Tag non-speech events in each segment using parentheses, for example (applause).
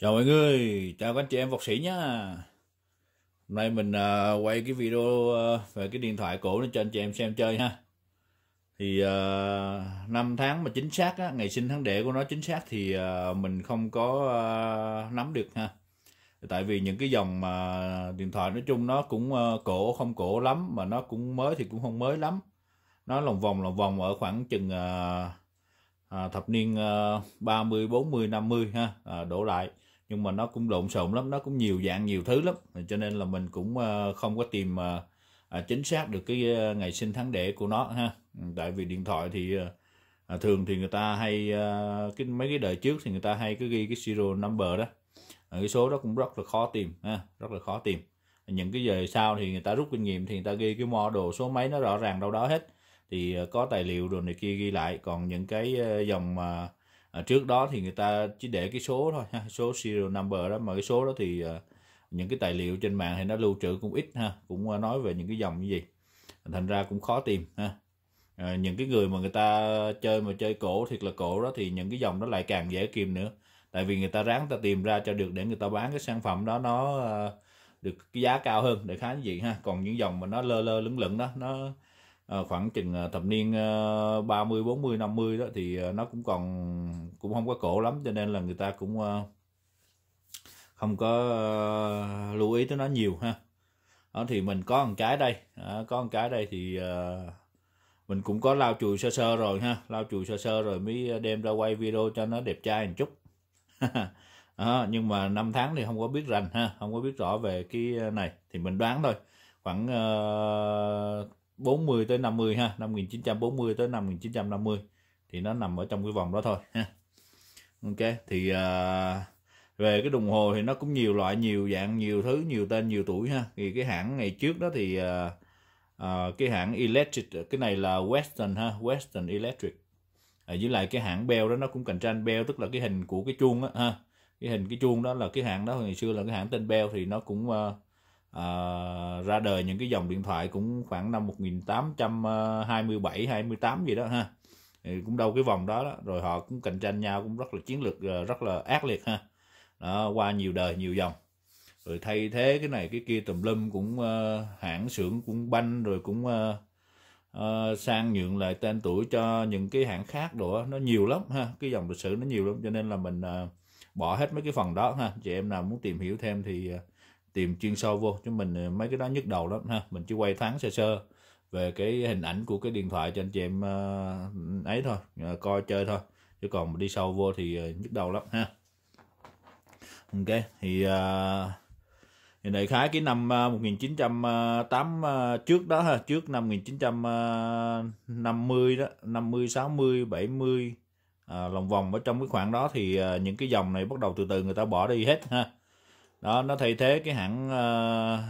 Chào mọi người, chào các anh chị em bác sĩ nhé Hôm nay mình uh, quay cái video uh, về cái điện thoại cũ để cho anh chị em xem chơi ha Thì uh, năm tháng mà chính xác á, ngày sinh tháng đẻ của nó chính xác thì uh, mình không có uh, nắm được ha Tại vì những cái dòng mà điện thoại nói chung nó cũng uh, cổ không cổ lắm Mà nó cũng mới thì cũng không mới lắm Nó lòng vòng lòng vòng ở khoảng chừng uh, uh, thập niên uh, 30, 40, 50 ha uh, đổ lại nhưng mà nó cũng lộn xộn lắm nó cũng nhiều dạng nhiều thứ lắm cho nên là mình cũng ờ, không có tìm ờ, à, chính xác được cái ờ, ngày sinh tháng đẻ của nó ha tại vì điện thoại thì à, thường thì người ta hay cái mấy cái đời trước thì người ta hay cứ ghi cái serial number đó cái số đó cũng rất là khó tìm ha rất là khó tìm những cái giờ sau thì người ta rút kinh nghiệm thì người ta ghi cái model số máy nó rõ ràng đâu đó hết thì có tài liệu rồi này kia ghi lại còn những cái dòng mà à, trước đó thì người ta chỉ để cái số thôi ha số serial number đó mà cái số đó thì à, những cái tài liệu trên mạng thì nó lưu trữ cũng ít ha cũng à, nói về những cái dòng như gì thành ra cũng khó tìm ha à, những cái người mà người ta chơi mà chơi cổ thiệt là cổ đó thì những cái dòng đó lại càng dễ kìm nữa tại vì người ta ráng ta tìm ra cho được để người ta bán cái sản phẩm đó nó à, được cái giá cao hơn để khá như vậy ha còn những dòng mà nó lơ lơ lửng lửng đó nó Ờ, khoảng chừng ờ, thập niên 30 40 50 đó thì ờ, nó cũng còn cũng không có cổ lắm cho nên là người ta cũng không có lưu ý tới nó nhiều ha đó thì mình có một cái đây đó, có một cái đây thì mình cũng có lau chùi sơ sơ rồi ha lau chùi sơ sơ rồi mới đem ra quay video cho nó đẹp trai một chút à, (laughs) nhưng mà năm tháng thì không có biết rành ha không có biết rõ về cái này thì mình đoán thôi khoảng uh, 40 tới 50 ha, năm 1940 tới năm 1950 thì nó nằm ở trong cái vòng đó thôi ha. (laughs) Ok, thì uh, về cái đồng hồ thì nó cũng nhiều loại, nhiều dạng, nhiều thứ, nhiều tên, nhiều tuổi ha. Thì cái hãng ngày trước đó thì uh, uh, cái hãng Electric cái này là Western ha, Western Electric. À, với lại cái hãng Bell đó nó cũng cạnh tranh Bell tức là cái hình của cái chuông á ha. Cái hình cái chuông đó là cái hãng đó ngày xưa là cái hãng tên Bell thì nó cũng uh, à, ra đời những cái dòng điện thoại cũng khoảng năm 1827 28 gì đó ha thì cũng đâu cái vòng đó, đó rồi họ cũng cạnh tranh nhau cũng rất là chiến lược ờ, rất là ác liệt ha đó, qua nhiều đời nhiều dòng rồi thay thế cái này cái kia tùm lum cũng uh, hãng xưởng cũng banh rồi cũng uh, uh, sang nhượng lại tên tuổi cho những cái hãng khác đồ nó nhiều lắm ha cái dòng lịch sử nó nhiều lắm cho nên là mình uh, bỏ hết mấy cái phần đó ha chị em nào muốn tìm hiểu thêm thì uh, tìm chuyên sâu vô chứ mình ờ, mấy cái đó nhức đầu lắm ha mình chỉ quay thoáng sơ sơ về cái hình ảnh của cái điện thoại cho anh chị em ờ, ấy thôi ờ, coi chơi thôi chứ còn đi sâu vô thì nhức đầu lắm ha ok thì thì đại khái cái năm 1908 trước đó ha, trước năm 1950 đó, 50 60 70 à, lòng vòng ở trong cái khoảng đó thì những cái dòng này bắt đầu từ từ người ta bỏ đi hết ha đó nó thay thế cái hãng uh,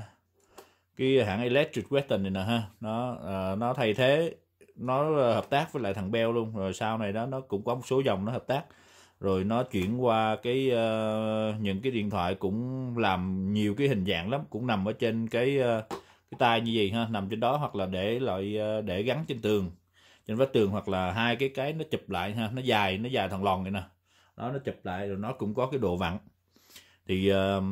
cái hãng electric western này nè ha nó uh, nó thay thế nó ờ, hợp tác với lại thằng bell luôn rồi sau này đó nó cũng có một số dòng nó hợp tác rồi nó chuyển qua cái uh, những cái điện thoại cũng làm nhiều cái hình dạng lắm cũng nằm ở trên cái uh, cái tay như vậy ha nằm trên đó hoặc là để loại uh, để gắn trên tường trên vách tường hoặc là hai cái cái nó chụp lại ha nó dài nó dài thằng lòn này nè đó nó chụp lại rồi nó cũng có cái độ vặn thì uh,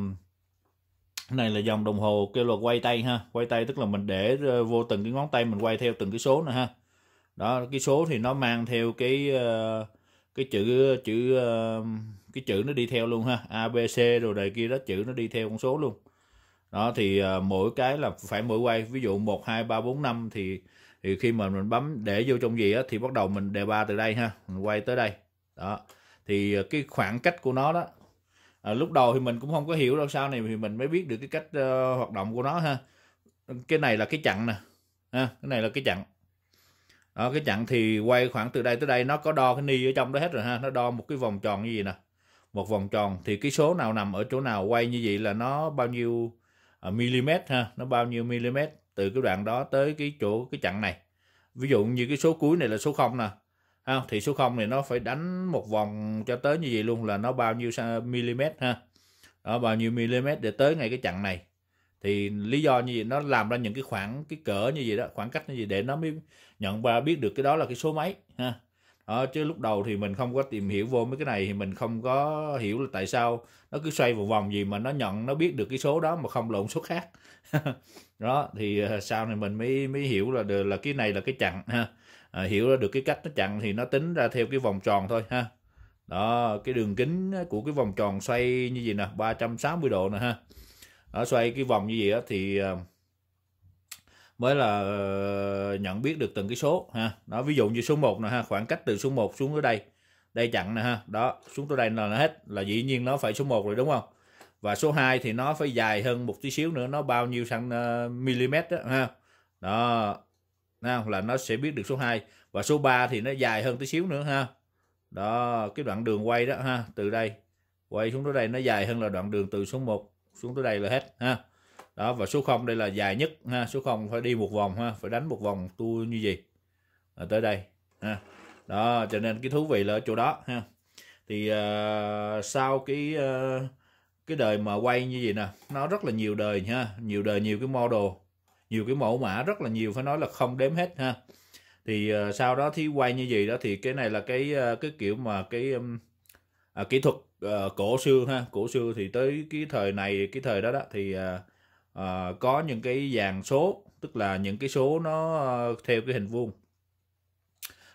này là dòng đồng hồ kêu là quay tay ha quay tay tức là mình để ờ, vô từng cái ngón tay mình quay theo từng cái số nữa ha đó cái số thì nó mang theo cái uh, cái chữ chữ uh, cái chữ nó đi theo luôn ha abc rồi này kia đó chữ nó đi theo con số luôn đó thì uh, mỗi cái là phải mỗi quay ví dụ một hai ba bốn năm thì thì khi mà mình bấm để vô trong gì á thì bắt đầu mình đề ba từ đây ha mình quay tới đây đó thì cái khoảng cách của nó đó à, lúc đầu thì mình cũng không có hiểu đâu sau này thì mình mới biết được cái cách uh, hoạt động của nó ha cái này là cái chặn nè ha cái này là cái chặn đó, cái chặn thì quay khoảng từ đây tới đây nó có đo cái ni ở trong đó hết rồi ha nó đo một cái vòng tròn như vậy nè một vòng tròn thì cái số nào nằm ở chỗ nào quay như vậy là nó bao nhiêu uh, mm ha nó bao nhiêu mm từ cái đoạn đó tới cái chỗ cái chặn này ví dụ như cái số cuối này là số 0 nè ha thì số 0 này nó phải đánh một vòng cho tới như vậy luôn là nó bao nhiêu mm ha đó bao nhiêu mm để tới ngay cái chặng này thì lý do như vậy nó làm ra những cái khoảng cái cỡ như vậy đó khoảng cách như vậy để nó mới nhận và biết được cái đó là cái số mấy ha đó, chứ lúc đầu thì mình không có tìm hiểu vô mấy cái này thì mình không có hiểu là tại sao nó cứ xoay vòng vòng gì mà nó nhận nó biết được cái số đó mà không lộn số khác (laughs) đó thì ờ, sau này mình mới mới hiểu là là cái này là cái chặng ha à, hiểu ra được cái cách nó chặn thì nó tính ra theo cái vòng tròn thôi ha đó cái đường kính của cái vòng tròn xoay như vậy nè 360 độ nè ha nó xoay cái vòng như vậy đó, thì ờ, mới là ờ, nhận biết được từng cái số ha nó ví dụ như số 1 nè ha khoảng cách từ số 1 xuống tới đây đây chặn nè ha đó xuống tới đây là nó hết là dĩ nhiên nó phải số 1 rồi đúng không và số 2 thì nó phải dài hơn một tí xíu nữa nó bao nhiêu cm đó ha đó nào là nó sẽ biết được số 2 và số 3 thì nó dài hơn tí xíu nữa ha đó cái đoạn đường quay đó ha từ đây quay xuống tới đây nó dài hơn là đoạn đường từ số 1 xuống tới đây là hết ha đó và số 0 đây là dài nhất ha số 0 phải đi một vòng ha phải đánh một vòng tua như gì à, tới đây ha đó cho nên cái thú vị là ở chỗ đó ha thì uh, sau cái uh, cái đời mà quay như vậy nè nó rất là nhiều đời ha nhiều đời nhiều cái model nhiều cái mẫu mã rất là nhiều phải nói là không đếm hết ha thì uh, sau đó thì quay như gì đó thì cái này là cái uh, cái kiểu mà cái um, à, kỹ thuật uh, cổ xưa ha cổ xưa thì tới cái thời này cái thời đó đó thì uh, uh, có những cái dàn số tức là những cái số nó uh, theo cái hình vuông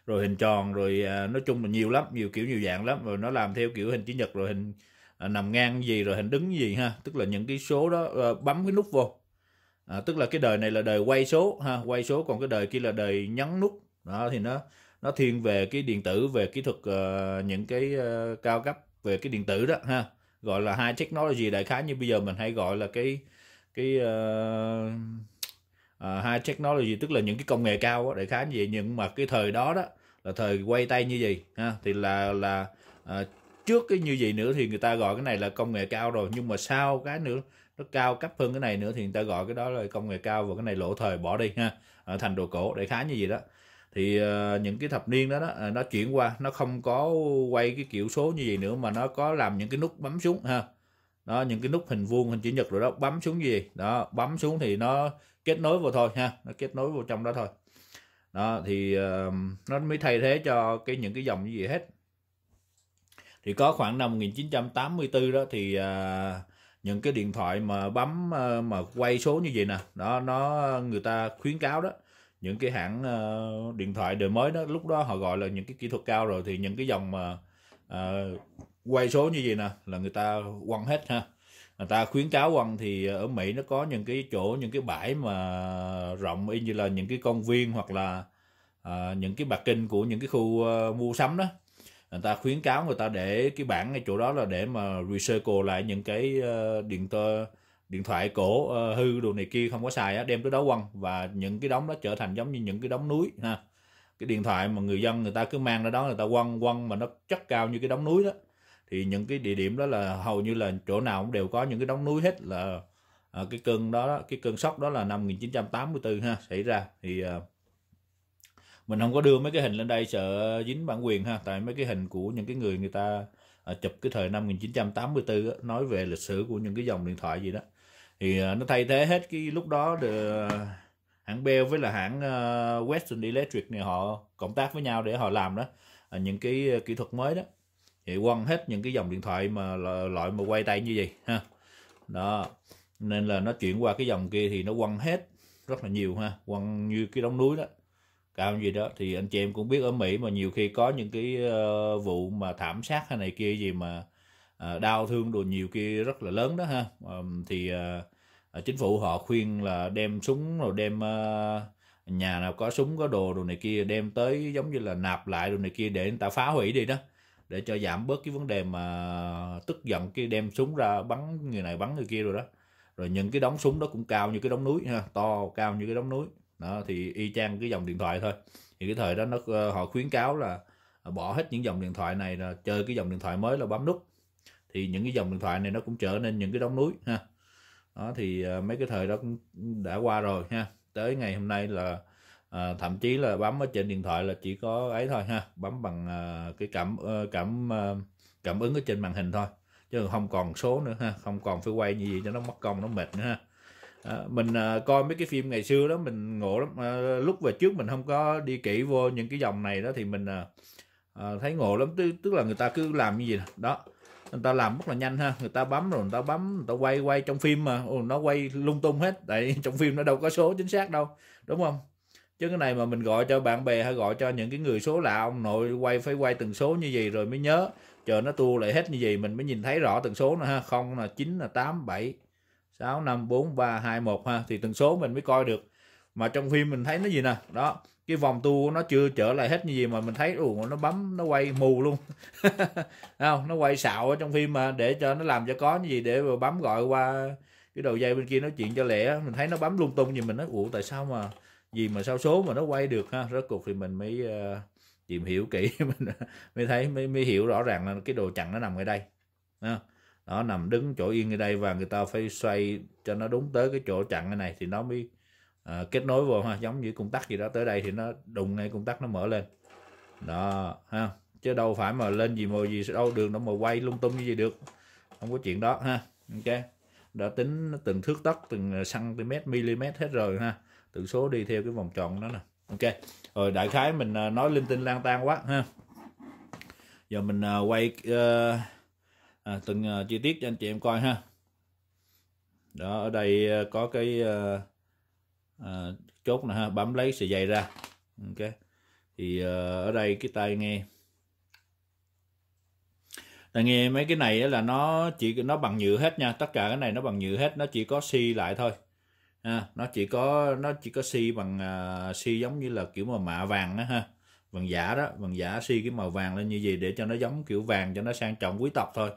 rồi hình tròn rồi uh, nói chung là nhiều lắm nhiều kiểu nhiều dạng lắm rồi nó làm theo kiểu hình chữ nhật rồi hình uh, nằm ngang gì rồi hình đứng gì ha tức là những cái số đó uh, bấm cái nút vô à, tức là cái đời này là đời quay số ha quay số còn cái đời kia là đời nhấn nút đó thì nó nó thiên về cái điện tử về kỹ thuật uh, những cái uh, cao cấp về cái điện tử đó ha gọi là high technology đại khái như bây giờ mình hay gọi là cái cái uh, uh, high technology tức là những cái công nghệ cao đó, đại khái như vậy nhưng mà cái thời đó đó là thời quay tay như gì ha thì là là uh, trước cái như vậy nữa thì người ta gọi cái này là công nghệ cao rồi nhưng mà sau cái nữa nó cao cấp hơn cái này nữa thì người ta gọi cái đó là công nghệ cao và cái này lỗ thời bỏ đi ha thành đồ cổ để khá như vậy đó thì ờ, những cái thập niên đó, đó ờ, nó chuyển qua nó không có quay cái kiểu số như vậy nữa mà nó có làm những cái nút bấm xuống ha đó những cái nút hình vuông hình chữ nhật rồi đó bấm xuống gì đó bấm xuống thì nó kết nối vào thôi ha nó kết nối vào trong đó thôi đó thì uh, nó mới thay thế cho cái những cái dòng như vậy hết thì có khoảng năm 1984 đó thì uh, những cái điện thoại mà bấm ờ, mà quay số như vậy nè đó nó người ta khuyến cáo đó những cái hãng ờ, điện thoại đời mới đó lúc đó họ gọi là những cái kỹ thuật cao rồi thì những cái dòng mà uh, quay số như vậy nè là người ta quăng hết ha người ta khuyến cáo quăng thì ở Mỹ nó có những cái chỗ những cái bãi mà rộng y như là những cái công viên hoặc là uh, những cái bạc kinh của những cái khu uh, mua sắm đó người ta khuyến cáo người ta để cái bảng ngay chỗ đó là để mà recycle lại những cái ờ, điện tơ điện thoại cổ ờ, hư đồ này kia không có xài á đem tới đó quăng và những cái đống đó trở thành giống như những cái đống núi ha cái điện thoại mà người dân người ta cứ mang ra đó người ta quăng quăng mà nó chất cao như cái đống núi đó thì những cái địa điểm đó là hầu như là chỗ nào cũng đều có những cái đống núi hết là ờ, cái cơn đó, đó cái cơn sốc đó là năm 1984 ha xảy ra thì uh, mình không có đưa mấy cái hình lên đây sợ dính bản quyền ha tại mấy cái hình của những cái người người ta à, chụp cái thời năm 1984 á, nói về lịch sử của những cái dòng điện thoại gì đó thì à, nó thay thế hết cái lúc đó được, à, hãng Bell với là hãng uh, Western Electric này họ cộng tác với nhau để họ làm đó những cái kỹ thuật mới đó thì quăng hết những cái dòng điện thoại mà loại mà quay tay như vậy ha đó nên là nó chuyển qua cái dòng kia thì nó quăng hết rất là nhiều ha quăng như cái đống núi đó làm gì đó thì anh chị em cũng biết ở Mỹ mà nhiều khi có những cái uh, vụ mà thảm sát hay này kia gì mà uh, đau thương đồ nhiều kia rất là lớn đó ha um, thì uh, chính phủ họ khuyên là đem súng rồi đem uh, nhà nào có súng có đồ đồ này kia đem tới giống như là nạp lại đồ này kia để người ta phá hủy đi đó để cho giảm bớt cái vấn đề mà tức giận kia đem súng ra bắn người này bắn người kia rồi đó rồi những cái đống súng đó cũng cao như cái đống núi ha to cao như cái đống núi đó thì y chang cái dòng điện thoại thôi thì cái thời đó nó ờ, họ khuyến cáo là ờ, bỏ hết những dòng điện thoại này là chơi cái dòng điện thoại mới là bấm nút thì những cái dòng điện thoại này nó cũng trở nên những cái đống núi ha đó thì ờ, mấy cái thời đó cũng đã qua rồi ha tới ngày hôm nay là à, thậm chí là bấm ở trên điện thoại là chỉ có ấy thôi ha bấm bằng à, cái cảm cảm cảm ứng ở trên màn hình thôi chứ không còn số nữa ha không còn phải quay như vậy cho nó mất công nó mệt nữa ha Ờ, mình ờ, coi mấy cái phim ngày xưa đó mình ngộ lắm ờ, lúc về trước mình không có đi kỹ vô những cái dòng này đó thì mình thấy ngộ lắm tức, tức là người ta cứ làm như vậy đó người ta làm rất là nhanh ha người ta bấm rồi người ta bấm người ta quay quay trong phim mà Ồ, nó quay lung tung hết tại (laughs) trong phim nó đâu có số chính xác đâu đúng không chứ cái này mà mình gọi cho bạn bè hay gọi cho những cái người số lạ ông nội quay phải quay từng số như gì rồi mới nhớ chờ nó tua lại hết như gì mình mới nhìn thấy rõ từng số nữa ha không là chín là tám bảy 6 5 4 3 2 1 ha thì từng số mình mới coi được mà trong phim mình thấy nó gì nè đó cái vòng tu nó chưa trở lại hết như gì mà mình thấy ù nó bấm nó quay mù luôn (laughs) không nó quay xạo ở trong phim mà để cho nó làm cho có như gì để mà bấm gọi qua cái đầu dây bên kia nói chuyện cho lẹ mình thấy nó bấm lung tung gì mình nói ủa tại sao mà gì mà sao số mà nó quay được ha rốt cuộc thì mình mới ờ, tìm hiểu kỹ (laughs) mình mới thấy mới, mới hiểu rõ ràng là cái đồ chặn nó nằm ở đây ha nó nằm đứng chỗ yên ở đây và người ta phải xoay cho nó đúng tới cái chỗ chặn cái này thì nó mới à, kết nối vào ha giống như công tắc gì đó tới đây thì nó đùng ngay công tắc nó mở lên đó ha chứ đâu phải mà lên gì mồi gì đâu đường đâu mà quay lung tung như gì được không có chuyện đó ha ok đã tính từng thước tấc từng cm mm hết rồi ha tự số đi theo cái vòng tròn đó nè ok rồi đại khái mình ờ, nói linh tinh lang tan quá ha giờ mình ờ, quay uh, à, từng uh, chi tiết cho anh chị em coi ha đó ở đây uh, có cái uh, uh, chốt nè ha bấm lấy sợi dây ra ok thì uh, ở đây cái tai nghe tai nghe mấy cái này là nó chỉ nó bằng nhựa hết nha tất cả cái này nó bằng nhựa hết nó chỉ có xi lại thôi à, nó chỉ có nó chỉ có xi bằng uh, xi giống như là kiểu mà mạ vàng đó ha vàng giả đó vàng giả xi cái màu vàng lên như gì để cho nó giống kiểu vàng cho nó sang trọng quý tộc thôi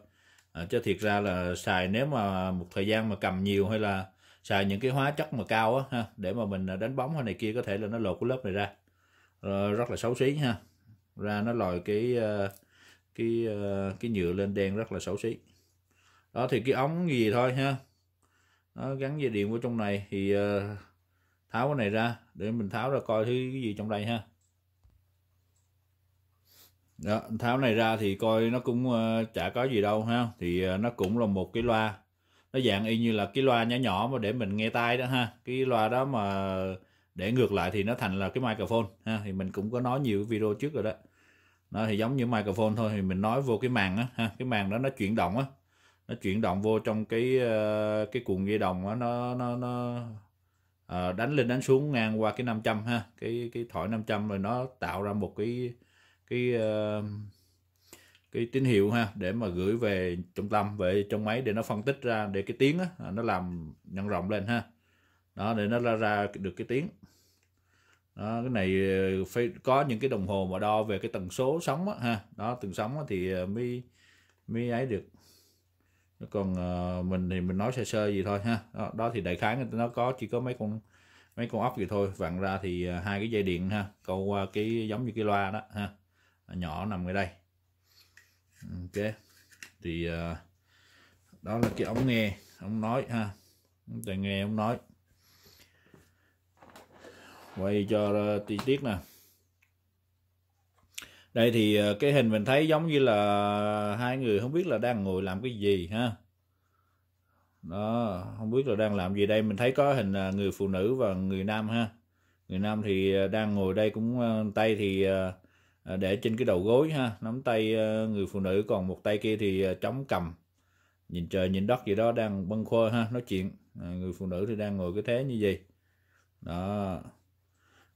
à, chứ thiệt ra là xài nếu mà một thời gian mà cầm nhiều hay là xài những cái hóa chất mà cao á ha để mà mình à, đánh bóng hay này kia có thể là nó lột cái lớp này ra à, rất là xấu xí ha ra nó lòi cái ờ, cái ờ, cái nhựa lên đen rất là xấu xí đó thì cái ống gì thôi ha nó gắn dây điện vào trong này thì tháo cái này ra để mình tháo ra coi thứ cái gì trong đây ha đó, tháo này ra thì coi nó cũng uh, chả có gì đâu ha thì uh, nó cũng là một cái loa nó dạng y như là cái loa nhỏ nhỏ mà để mình nghe tai đó ha cái loa đó mà để ngược lại thì nó thành là cái microphone ha thì mình cũng có nói nhiều video trước rồi đó nó thì giống như microphone thôi thì mình nói vô cái màn á ha cái màn đó nó chuyển động á nó chuyển động vô trong cái uh, cái cuộn dây đồng á nó nó nó uh, đánh lên đánh xuống ngang qua cái 500 ha cái cái thỏi 500 rồi nó tạo ra một cái cái uh, cái tín hiệu ha để mà gửi về trung tâm về trong máy để nó phân tích ra để cái tiếng á, nó làm nhân rộng lên ha đó để nó ra ra được cái tiếng đó, cái này ờ, phải có những cái đồng hồ mà đo về cái tần số sóng á, ha đó tần sóng á, thì ờ, mới mới ấy được còn uh, mình thì mình nói sơ sơ gì thôi ha đó, đó thì đại khái nó có chỉ có mấy con mấy con ốc gì thôi vặn ra thì hai cái dây điện ha câu qua cái giống như cái loa đó ha nhỏ nằm ở đây ok thì à, đó là cái ống nghe ông nói ha tài nghe ông nói quay cho uh, chi tiết nè đây thì à, cái hình mình thấy giống như là hai người không biết là đang ngồi làm cái gì ha đó không biết là đang làm gì đây mình thấy có hình uh, người phụ nữ và người nam ha người nam thì đang ngồi đây cũng tay thì uh, À, để trên cái đầu gối ha nắm tay ờ, người phụ nữ còn một tay kia thì ờ, chống cầm nhìn trời nhìn đất gì đó đang bâng khuơ ha nói chuyện à, người phụ nữ thì đang ngồi cái thế như vậy đó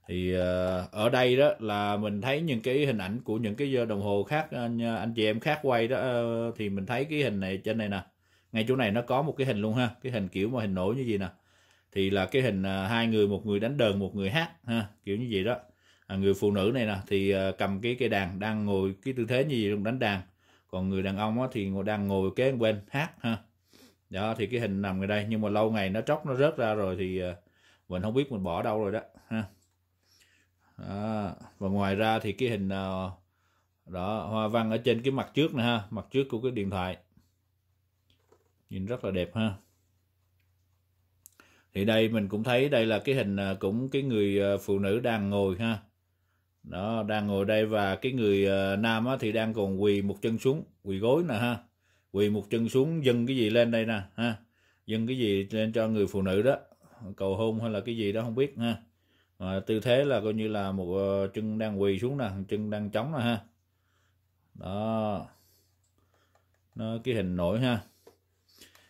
thì ờ, ở đây đó là mình thấy những cái hình ảnh của những cái giờ đồng hồ khác anh, anh chị em khác quay đó thì mình thấy cái hình này trên này nè ngay chỗ này nó có một cái hình luôn ha cái hình kiểu mà hình nổi như gì nè thì là cái hình hai người một người đánh đờn một người hát ha kiểu như vậy đó À, người phụ nữ này nè thì à, cầm cái cây đàn đang ngồi cái tư thế như gì cũng đánh đàn còn người đàn ông á, thì đang ngồi kế bên hát ha đó thì cái hình nằm ở đây nhưng mà lâu ngày nó tróc nó rớt ra rồi thì à, mình không biết mình bỏ đâu rồi đó ha đó. và ngoài ra thì cái hình đó hoa văn ở trên cái mặt trước nè ha mặt trước của cái điện thoại nhìn rất là đẹp ha thì đây mình cũng thấy đây là cái hình cũng cái người phụ nữ đang ngồi ha đó đang ngồi đây và cái người ờ, nam á, thì đang còn quỳ một chân xuống quỳ gối nè ha quỳ một chân xuống dâng cái gì lên đây nè ha dâng cái gì lên cho người phụ nữ đó cầu hôn hay là cái gì đó không biết ha à, tư thế là coi như là một ờ, chân đang quỳ xuống nè chân đang chống nè ha đó nó cái hình nổi ha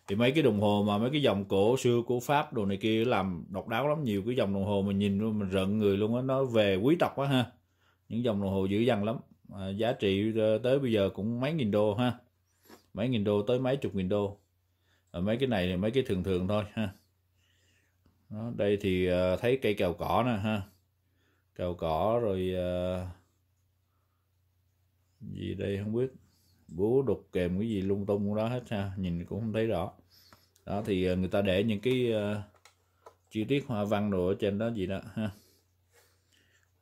thì mấy cái đồng hồ mà mấy cái dòng cổ xưa của pháp đồ này kia làm độc đáo lắm nhiều cái dòng đồng hồ mà nhìn mình rợn người luôn á nó về quý tộc quá ha những dòng đồng hồ dữ dằn lắm à, giá trị ờ, tới bây giờ cũng mấy nghìn đô ha mấy nghìn đô tới mấy chục nghìn đô à, mấy cái này thì mấy cái thường thường thôi ha đó, đây thì à, thấy cây cào cỏ nè ha cào cỏ rồi à, gì đây không biết bố đục kèm cái gì lung tung đó hết ha nhìn cũng không thấy rõ đó thì người ta để những cái uh, chi tiết hoa văn đồ ở trên đó gì đó ha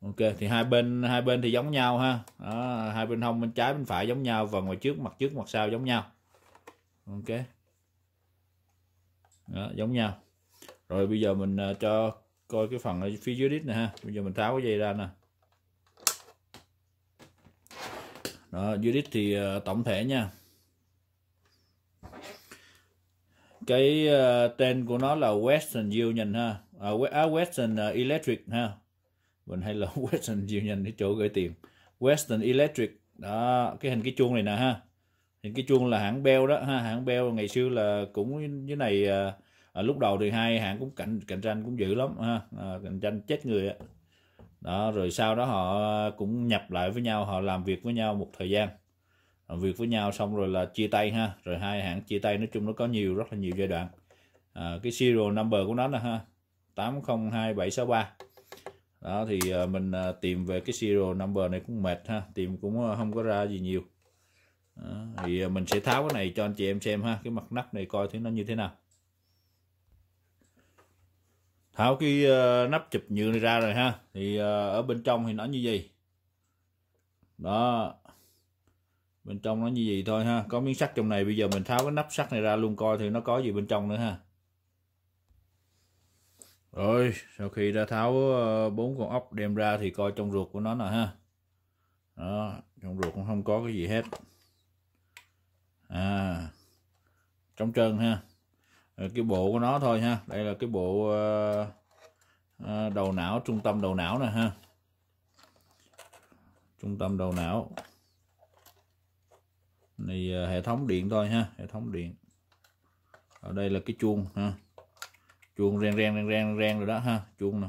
ok thì hai bên hai bên thì giống nhau ha đó, hai bên hông bên trái bên phải giống nhau và ngoài trước mặt trước mặt sau giống nhau ok đó, giống nhau rồi bây giờ mình ờ, cho coi cái phần ở phía dưới đít nè ha bây giờ mình tháo cái dây ra nè đó dưới đít thì ờ, tổng thể nha cái uh, tên của nó là Western nhìn ha à, à Western Electric ha mình hay là (laughs) Western Union để chỗ gửi tiền Western Electric đó cái hình cái chuông này nè ha hình cái chuông là hãng Bell đó ha hãng Bell ngày xưa là cũng như này à, à, lúc đầu thì hai hãng cũng cạnh cạnh tranh cũng dữ lắm ha à, cạnh tranh chết người đó. đó rồi sau đó họ cũng nhập lại với nhau họ làm việc với nhau một thời gian làm việc với nhau xong rồi là chia tay ha rồi hai hãng chia tay nói chung nó có nhiều rất là nhiều giai đoạn à, cái serial number của nó là ha 802763 đó thì à, mình à, tìm về cái serial number này cũng mệt ha tìm cũng à, không có ra gì nhiều đó, thì mình sẽ tháo cái này cho anh chị em xem ha cái mặt nắp này coi thế nó như thế nào tháo cái nắp chụp nhựa này ra rồi ha thì ở bên trong thì nó như gì đó bên trong nó như gì thôi ha có miếng sắt trong này bây giờ mình tháo cái nắp sắt này ra luôn coi thì nó có gì bên trong nữa ha rồi, sau khi đã tháo ờ, bốn con ốc đem ra thì coi trong ruột của nó nè ha. Đó, trong ruột cũng không có cái gì hết. À, trong chân ha. Ờ, cái bộ của nó thôi ha. Đây là cái bộ ờ, đầu não, trung tâm đầu não nè ha. Trung tâm đầu não. Này hệ thống điện thôi ha, hệ thống điện. Ở đây là cái chuông ha chuông reng reng reng reng reng rồi đó ha chuông nè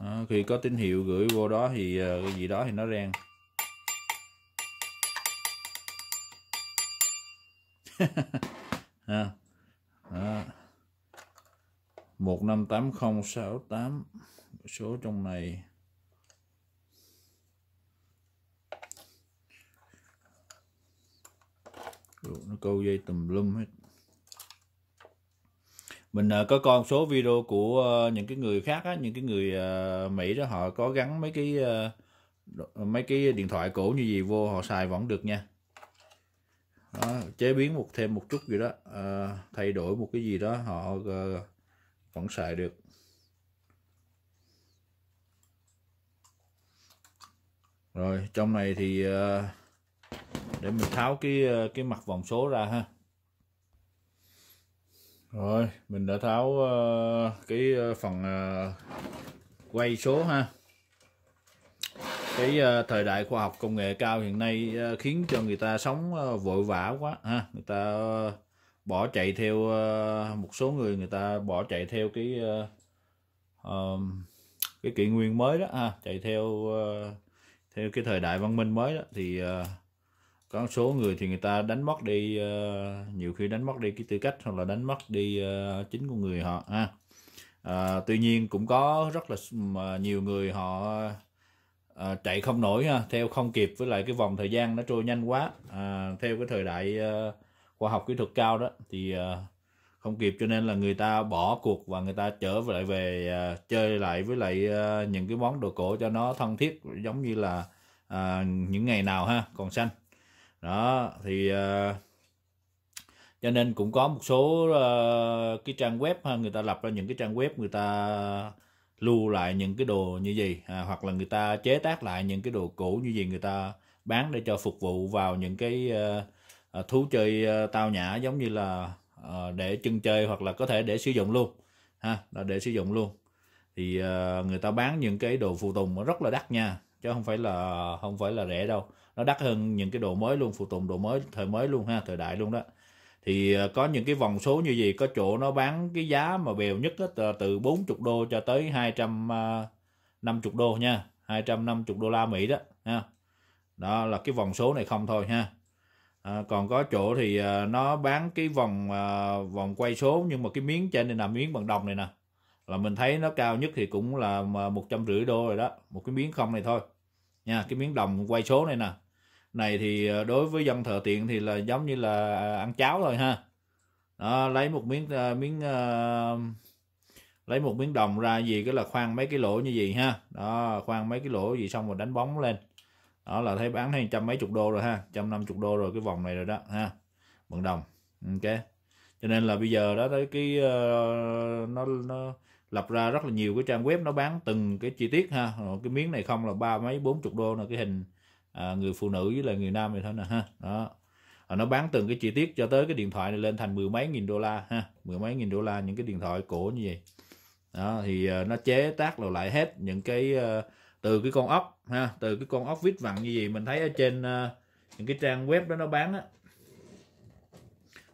đó, khi có tín hiệu gửi vô đó thì ờ, cái gì đó thì nó reng (laughs) một năm tám không sáu tám số trong này nó câu dây tùm lum hết mình uh, có coi một số video của uh, những cái người khác á, những cái người uh, Mỹ đó họ có gắn mấy cái uh, mấy cái điện thoại cũ như gì vô họ xài vẫn được nha đó, chế biến một thêm một chút gì đó uh, thay đổi một cái gì đó họ uh, vẫn xài được rồi trong này thì uh, để mình tháo cái cái mặt vòng số ra ha rồi mình đã tháo uh, cái ờ, phần uh, quay số ha cái uh, thời đại khoa học công nghệ cao hiện nay uh, khiến cho người ta sống uh, vội vã quá ha người ta uh, bỏ chạy theo uh, một số người người ta bỏ chạy theo cái uh, um, cái kỷ nguyên mới đó ha chạy theo uh, theo cái thời đại văn minh mới đó thì uh, có một số người thì người ta đánh mất đi ờ, nhiều khi đánh mất đi cái tư cách hoặc là đánh mất đi ờ, chính của người họ ha à, tuy nhiên cũng có rất là nhiều người họ chạy không nổi ha theo không kịp với lại cái vòng thời gian nó trôi nhanh quá à, theo cái thời đại khoa học kỹ thuật cao đó thì không kịp cho nên là người ta bỏ cuộc và người ta trở lại về chơi lại với lại những cái món đồ cổ cho nó thân thiết giống như là những ngày nào ha còn xanh đó thì ờ, cho nên cũng có một số ờ, cái trang web ha, người ta lập ra những cái trang web người ta lưu lại những cái đồ như gì à, hoặc là người ta chế tác lại những cái đồ cũ như gì người ta bán để cho phục vụ vào những cái uh, thú chơi uh, tao nhã giống như là uh, để chân chơi hoặc là có thể để sử dụng luôn ha là để sử dụng luôn thì uh, người ta bán những cái đồ phụ tùng nó rất là đắt nha chứ không phải là không phải là rẻ đâu nó đắt hơn những cái đồ mới luôn phụ tùng đồ mới thời mới luôn ha thời đại luôn đó thì ờ, có những cái vòng số như gì có chỗ nó bán cái giá mà bèo nhất đó, từ 40 đô cho tới 250 ờ, đô nha 250 đô la Mỹ đó ha đó là cái vòng số này không thôi ha à, còn có chỗ thì nó bán cái vòng à, vòng quay số nhưng mà cái miếng trên này là miếng bằng đồng này nè là mình thấy nó cao nhất thì cũng là một trăm rưỡi đô rồi đó một cái miếng không này thôi nha cái miếng đồng quay số này nè này thì ờ, đối với dân thợ tiện thì là giống như là à, ăn cháo thôi ha đó, lấy một miếng uh, miếng uh, lấy một miếng đồng ra gì cái là khoan mấy cái lỗ như vậy ha đó khoan mấy cái lỗ gì xong rồi đánh bóng lên đó là thấy bán hai trăm mấy chục đô rồi ha trăm năm chục đô rồi cái vòng này rồi đó ha bằng đồng ok cho nên là bây giờ đó tới cái uh, nó nó lập ra rất là nhiều cái trang web nó bán từng cái chi tiết ha cái miếng này không là ba mấy bốn chục đô là cái hình à, người phụ nữ với là người nam vậy thôi nè ha đó à, nó bán từng cái chi tiết cho tới cái điện thoại này lên thành mười mấy nghìn đô la ha mười mấy nghìn đô la những cái điện thoại cổ như vậy đó thì uh, nó chế tác rồi lại hết những cái uh, từ cái con ốc ha từ cái con ốc vít vặn như vậy mình thấy ở trên uh, những cái trang web đó nó bán á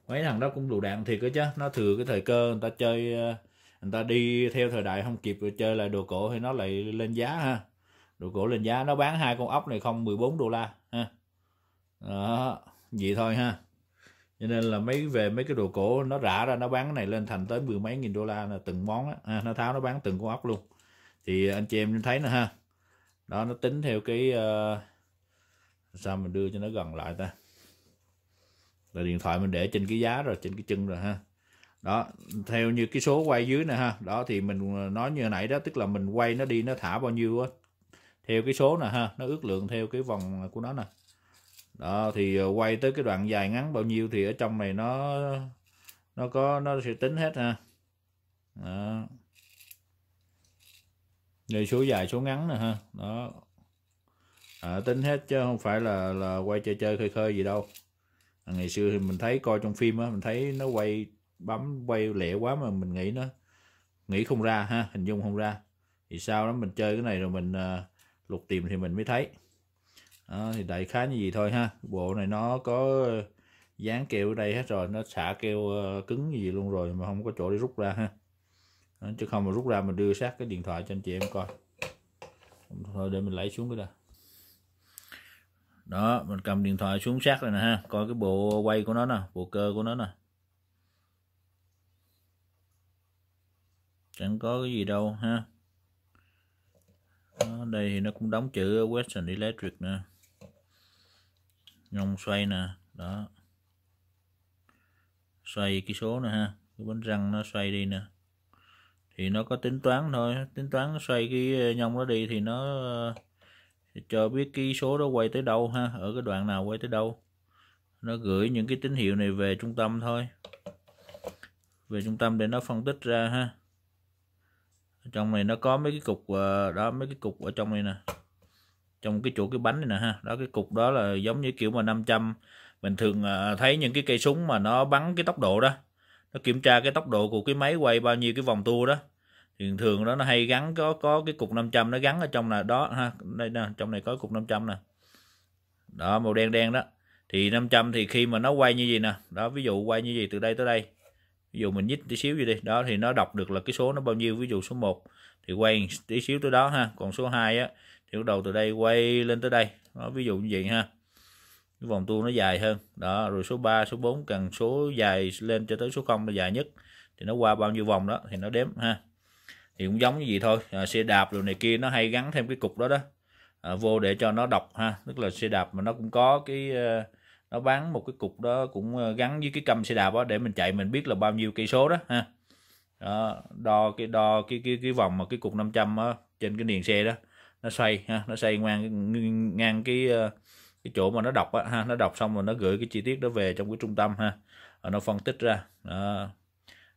mấy thằng đó cũng đủ đạn thiệt đó chứ nó thừa cái thời cơ người ta chơi ờ, người ta đi theo thời đại không kịp rồi chơi lại đồ cổ thì nó lại lên giá ha đồ cổ lên giá nó bán hai con ốc này không 14 đô la ha đó vậy thôi ha cho nên là mấy về mấy cái đồ cổ nó rã ra nó bán cái này lên thành tới mười mấy nghìn đô la là từng món á nó tháo nó bán từng con ốc luôn thì anh chị em thấy nữa ha đó nó tính theo cái uh, sao mình đưa cho nó gần lại ta là điện thoại mình để trên cái giá rồi trên cái chân rồi ha đó theo như cái số quay dưới nè ha đó thì mình ờ, nói như nãy đó tức là mình quay nó đi nó thả bao nhiêu á theo cái số nè ha nó ước lượng theo cái vòng của nó nè đó thì ờ, quay tới cái đoạn dài ngắn bao nhiêu thì ở trong này nó nó có nó sẽ tính hết ha đó. Đây số dài số ngắn nè ha đó à, tính hết chứ không phải là là quay chơi chơi khơi khơi gì đâu à, ngày xưa thì mình thấy coi trong phim á mình thấy nó quay bấm quay lẹ quá mà mình nghĩ nó nghĩ không ra ha hình dung không ra thì sau đó mình chơi cái này rồi mình uh, lục tìm thì mình mới thấy đó, thì đại khái như gì thôi ha bộ này nó có ờ, dán keo ở đây hết rồi nó xả keo ờ, cứng gì luôn rồi mà không có chỗ để rút ra ha đó, chứ không mà rút ra mình đưa sát cái điện thoại cho anh chị em coi thôi để mình lấy xuống cái đó đó mình cầm điện thoại xuống sát này nè ha coi cái bộ quay của nó nè bộ cơ của nó nè chẳng có cái gì đâu ha Ờ, đây thì nó cũng đóng chữ Western Electric nè nhông xoay nè đó xoay cái số nè ha cái bánh răng nó xoay đi nè thì nó có tính toán thôi tính toán nó xoay cái ờ, nhông đó đi thì nó ờ, cho biết cái số đó quay tới đâu ha ở cái đoạn nào quay tới đâu nó gửi những cái tín hiệu này về trung tâm thôi về trung tâm để nó phân tích ra ha trong này nó có mấy cái cục ờ, đó mấy cái cục ở trong này nè trong cái chỗ cái bánh này nè ha đó cái cục đó là giống như kiểu mà 500 mình thường ờ, thấy những cái cây súng mà nó bắn cái tốc độ đó nó kiểm tra cái tốc độ của cái máy quay bao nhiêu cái vòng tua đó thì thường đó nó hay gắn có có cái cục 500 nó gắn ở trong là đó ha đây nè trong này có cục 500 nè đó màu đen đen đó thì 500 thì khi mà nó quay như gì nè đó ví dụ quay như gì từ đây tới đây ví dụ mình nhích tí xíu gì đi đó thì nó đọc được là cái số nó bao nhiêu ví dụ số 1 thì quay tí xíu tới đó ha còn số 2 á thì bắt đầu từ đây quay lên tới đây đó, ví dụ như vậy ha cái vòng tua nó dài hơn đó rồi số 3 số 4 càng số dài lên cho tới số 0 là dài nhất thì nó qua bao nhiêu vòng đó thì nó đếm ha thì cũng giống như vậy thôi à, xe đạp rồi này kia nó hay gắn thêm cái cục đó đó à, vô để cho nó đọc ha tức là xe đạp mà nó cũng có cái uh, nó bán một cái cục đó cũng ờ, gắn với cái cầm xe đạp đó để mình chạy mình biết là bao nhiêu cây số đó ha đó, đo cái đo cái cái cái vòng mà cái cục 500 á trên cái niền xe đó nó xoay ha nó xoay ngang ngang cái ờ, cái chỗ mà nó đọc á ha nó đọc xong rồi nó gửi cái chi tiết đó về trong cái trung tâm ha rồi nó phân tích ra đó.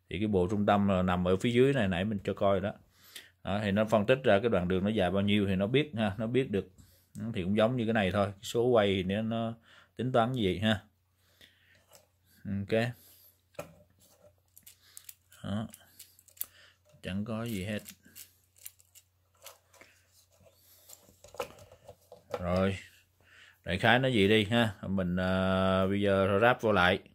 thì cái bộ trung tâm nằm ở phía dưới này nãy mình cho coi đó. đó thì nó phân tích ra cái đoạn đường nó dài bao nhiêu thì nó biết ha nó biết được thì cũng giống như cái này thôi số quay nữa nó tính toán gì ha ok đó. chẳng có gì hết rồi đại khái nó gì đi ha mình uh, bây giờ ráp vô lại